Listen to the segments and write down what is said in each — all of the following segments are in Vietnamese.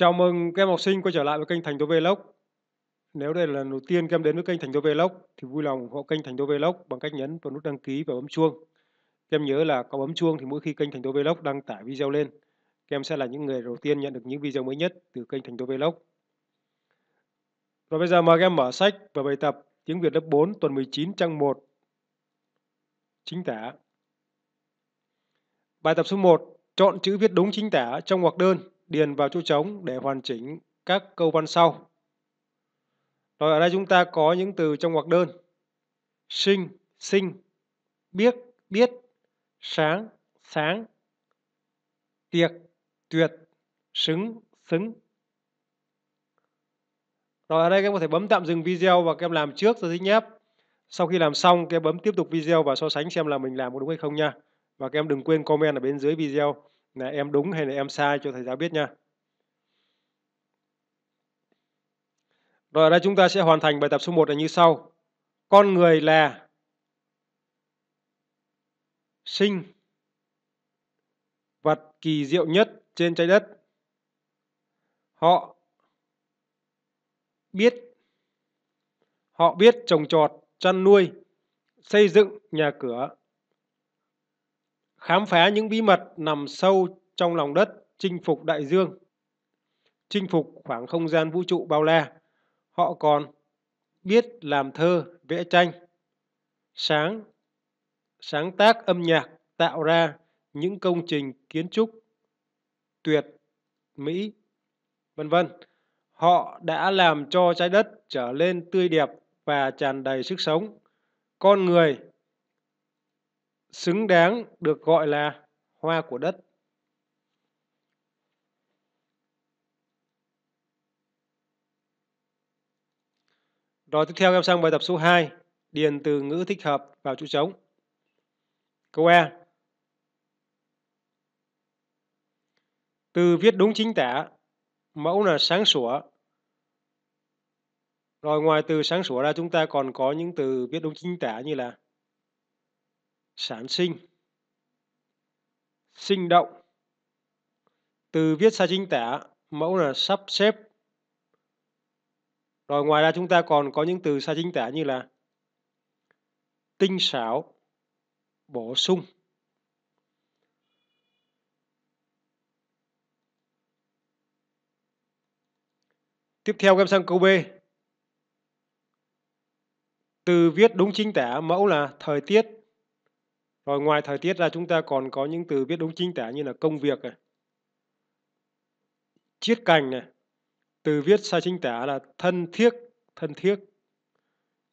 Chào mừng các em học sinh quay trở lại với kênh Thành Đô Vlog. Nếu đây là lần đầu tiên các em đến với kênh Thành Đô Vlog thì vui lòng ủng hộ kênh Thành Đô Vlog bằng cách nhấn vào nút đăng ký và bấm chuông. Các em nhớ là có bấm chuông thì mỗi khi kênh Thành Đô Vlog đăng tải video lên, các em sẽ là những người đầu tiên nhận được những video mới nhất từ kênh Thành Đô Vlog. Và bây giờ mời các em mở sách và bài tập tiếng Việt lớp 4 tuần 19 trang 1 chính tả. Bài tập số 1, chọn chữ viết đúng chính tả trong ngoặc đơn điền vào chỗ trống để hoàn chỉnh các câu văn sau. Rồi ở đây chúng ta có những từ trong ngoặc đơn. Sinh, sinh, biết, biết, sáng, sáng, tiệc, tuyệt, xứng, xứng. Rồi ở đây các em có thể bấm tạm dừng video và các em làm trước rồi thích nhép. Sau khi làm xong, các em bấm tiếp tục video và so sánh xem là mình làm có đúng hay không nha. Và các em đừng quên comment ở bên dưới video là em đúng hay là em sai cho thầy giáo biết nha. Rồi ở đây chúng ta sẽ hoàn thành bài tập số 1 là như sau. Con người là sinh vật kỳ diệu nhất trên trái đất. Họ biết họ biết trồng trọt, chăn nuôi, xây dựng nhà cửa, khám phá những bí mật nằm sâu trong lòng đất, chinh phục đại dương, chinh phục khoảng không gian vũ trụ bao la. Họ còn biết làm thơ, vẽ tranh, sáng sáng tác âm nhạc, tạo ra những công trình kiến trúc tuyệt mỹ, vân vân. Họ đã làm cho trái đất trở lên tươi đẹp và tràn đầy sức sống. Con người xứng đáng được gọi là hoa của đất. Rồi tiếp theo em sang bài tập số 2, điền từ ngữ thích hợp vào chỗ trống. Câu A. Từ viết đúng chính tả, mẫu là sáng sủa. Rồi ngoài từ sáng sủa ra chúng ta còn có những từ viết đúng chính tả như là sản sinh sinh động từ viết sai chính tả mẫu là sắp xếp rồi ngoài ra chúng ta còn có những từ sai chính tả như là tinh xảo bổ sung tiếp theo em sang câu b từ viết đúng chính tả mẫu là thời tiết rồi ngoài thời tiết ra chúng ta còn có những từ viết đúng chính tả như là công việc này. Chiết cành này. Từ viết sai chính tả là thân thiết, thân thiết.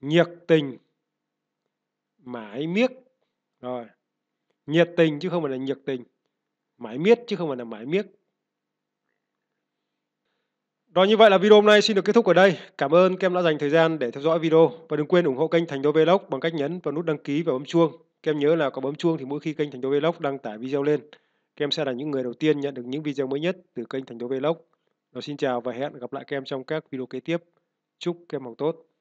Nhiệt tình. Mãi miết. Rồi. Nhiệt tình chứ không phải là nhiệt tình. Mãi miết chứ không phải là mãi miết. Rồi như vậy là video hôm nay xin được kết thúc ở đây. Cảm ơn các em đã dành thời gian để theo dõi video và đừng quên ủng hộ kênh Thành Đô Vlog bằng cách nhấn vào nút đăng ký và bấm chuông. Các em nhớ là có bấm chuông thì mỗi khi kênh Thành Đô Vlog đăng tải video lên, các em sẽ là những người đầu tiên nhận được những video mới nhất từ kênh Thành Đô Vlog. Rồi xin chào và hẹn gặp lại các em trong các video kế tiếp. Chúc các em học tốt!